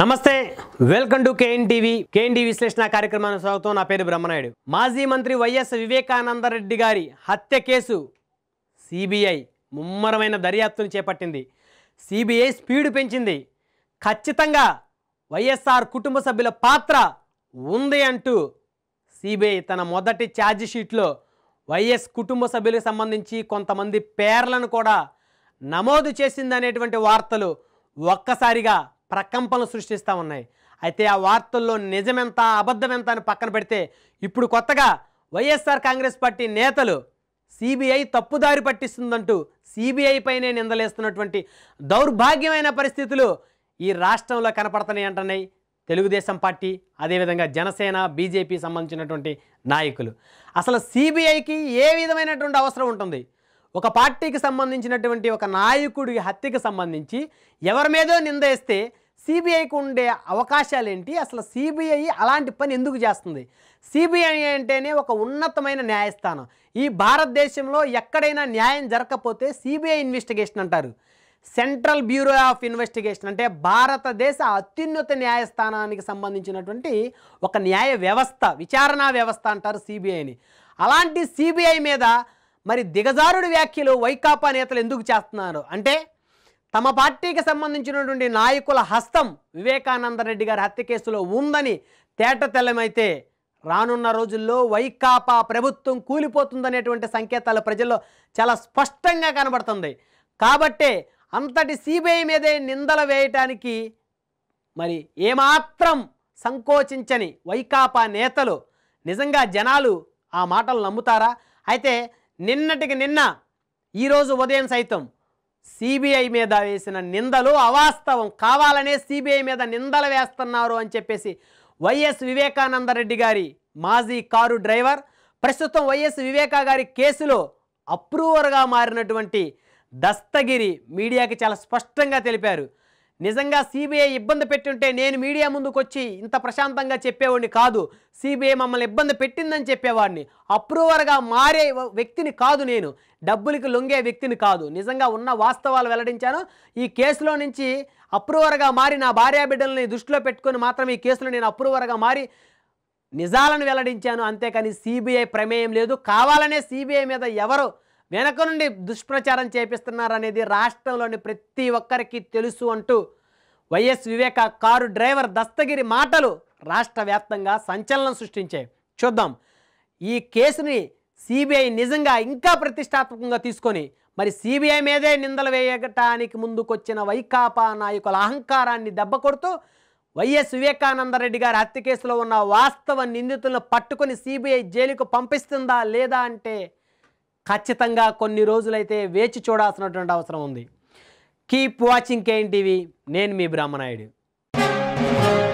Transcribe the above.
నమస్తే welcome to KN TV KN TV విశ్లేషణ కార్యక్రమానికి స్వాగతం నా పేరు బ్రహ్మనాయుడు మాజీ మంత్రి వైఎస్ వివేకానందరెడ్డి గారి హత్య కేసు సిబిఐ ముమ్మరమైన దర్యాప్తును చేపట్టింది సిబిఐ స్పీడ్ పెంచింది ఖచ్చితంగా వైఎస్ఆర్ కుటుంబ సభ్యుల పాత్ర ఉంది అంటూ సిబిఐ తన మొదటి ఛార్జ్షీట్లో వైఎస్ కుటుంబ సభ్యులకు సంబంధించి కొంతమంది పేర్లను కూడా నమోదు అనేటువంటి వార్తలు ఒక్కసారిగా ప్రకంపనలు సృష్టిస్తూ ఉన్నాయి అయితే ఆ వార్తల్లో నిజమెంత అబద్ధమెంత అని పక్కన పెడితే ఇప్పుడు కొత్తగా వైఎస్ఆర్ కాంగ్రెస్ పార్టీ నేతలు సిబిఐ తప్పుదారి పట్టిస్తుందంటూ సిబిఐపైనే నిందలేస్తున్నటువంటి దౌర్భాగ్యమైన పరిస్థితులు ఈ రాష్ట్రంలో కనపడుతున్నాయి అంటున్నాయి తెలుగుదేశం పార్టీ అదేవిధంగా జనసేన బీజేపీ సంబంధించినటువంటి నాయకులు అసలు సిబిఐకి ఏ విధమైనటువంటి అవసరం ఉంటుంది ఒక పార్టీకి సంబంధించినటువంటి ఒక నాయకుడి హత్యకి సంబంధించి ఎవరి మీదో నిందేస్తే సిబిఐకి ఉండే అవకాశాలు ఏంటి అసలు సిబిఐ అలాంటి పని ఎందుకు చేస్తుంది సిబిఐ అంటేనే ఒక ఉన్నతమైన న్యాయస్థానం ఈ భారతదేశంలో ఎక్కడైనా న్యాయం జరగకపోతే సిబిఐ ఇన్వెస్టిగేషన్ అంటారు సెంట్రల్ బ్యూరో ఆఫ్ ఇన్వెస్టిగేషన్ అంటే భారతదేశ అత్యున్నత న్యాయస్థానానికి సంబంధించినటువంటి ఒక న్యాయ వ్యవస్థ విచారణా వ్యవస్థ అంటారు సిబిఐని అలాంటి సిబిఐ మీద మరి దిగజారుడి వ్యాఖ్యలు వైకాపా నేతలు ఎందుకు చేస్తున్నారు అంటే తమ పార్టీకి సంబంధించినటువంటి నాయకుల హస్తం వివేకానంద రెడ్డి గారి హత్య కేసులో ఉందని తేట తెల్లమైతే రానున్న రోజుల్లో వైకాపా ప్రభుత్వం కూలిపోతుందనేటువంటి సంకేతాలు ప్రజల్లో చాలా స్పష్టంగా కనబడుతుంది కాబట్టే అంతటి సిబిఐ మీదే నిందలు వేయటానికి మరి ఏమాత్రం సంకోచించని వైకాపా నేతలు నిజంగా జనాలు ఆ మాటలు నమ్ముతారా అయితే నిన్నటికి నిన్న ఈరోజు ఉదయం సైతం సిబిఐ మీద వేసిన నిందలు అవాస్తవం కావాలనే సిబిఐ మీద నిందలు వేస్తున్నారు అని చెప్పేసి వైఎస్ వివేకానందరెడ్డి గారి మాజీ కారు డ్రైవర్ ప్రస్తుతం వైఎస్ వివేకా గారి కేసులో అప్రూవర్గా మారినటువంటి దస్తగిరి మీడియాకి చాలా స్పష్టంగా తెలిపారు నిజంగా సిబిఐ ఇబ్బంది పెట్టుంటే నేను మీడియా ముందుకు వచ్చి ఇంత ప్రశాంతంగా చెప్పేవాడిని కాదు సిబిఐ మమ్మల్ని ఇబ్బంది పెట్టిందని చెప్పేవాడిని అప్రూవర్గా మారే వ్యక్తిని కాదు నేను డబ్బులకి లొంగే వ్యక్తిని కాదు నిజంగా ఉన్న వాస్తవాలు వెల్లడించాను ఈ కేసులో నుంచి అప్రూవర్గా మారి నా భార్యా బిడ్డలని దృష్టిలో పెట్టుకొని మాత్రం ఈ కేసులో నేను అప్రూవర్గా మారి నిజాలను వెల్లడించాను అంతేకాని సిబిఐ ప్రమేయం లేదు కావాలనే సిబిఐ మీద ఎవరు వెనక నుండి దుష్ప్రచారం చేపిస్తున్నారనేది రాష్ట్రంలోని ప్రతి ఒక్కరికి తెలుసు అంటూ YS Viveka car driver Dastagiri మాటలు రాష్ట్ర వ్యాప్తంగా సంచలనం సృష్టించాయి చూద్దాం ఈ కేసుని సిబిఐ నిజంగా ఇంకా ప్రతిష్టాత్మకంగా తీసుకొని మరి సిబిఐ మీదే నిందలు వేయటానికి ముందుకొచ్చిన వైకాపా నాయకుల అహంకారాన్ని దెబ్బ కొడుతూ వైఎస్ వివేకానందరెడ్డి గారి హత్య కేసులో ఉన్న వాస్తవ నిందితులను పట్టుకొని సిబిఐ జైలుకు పంపిస్తుందా లేదా అంటే ఖచ్చితంగా కొన్ని రోజులైతే వేచి చూడాల్సినటువంటి అవసరం ఉంది కీప్ వాచింగ్ కేఎన్ టీవీ నేను మీ బ్రహ్మనాయుడు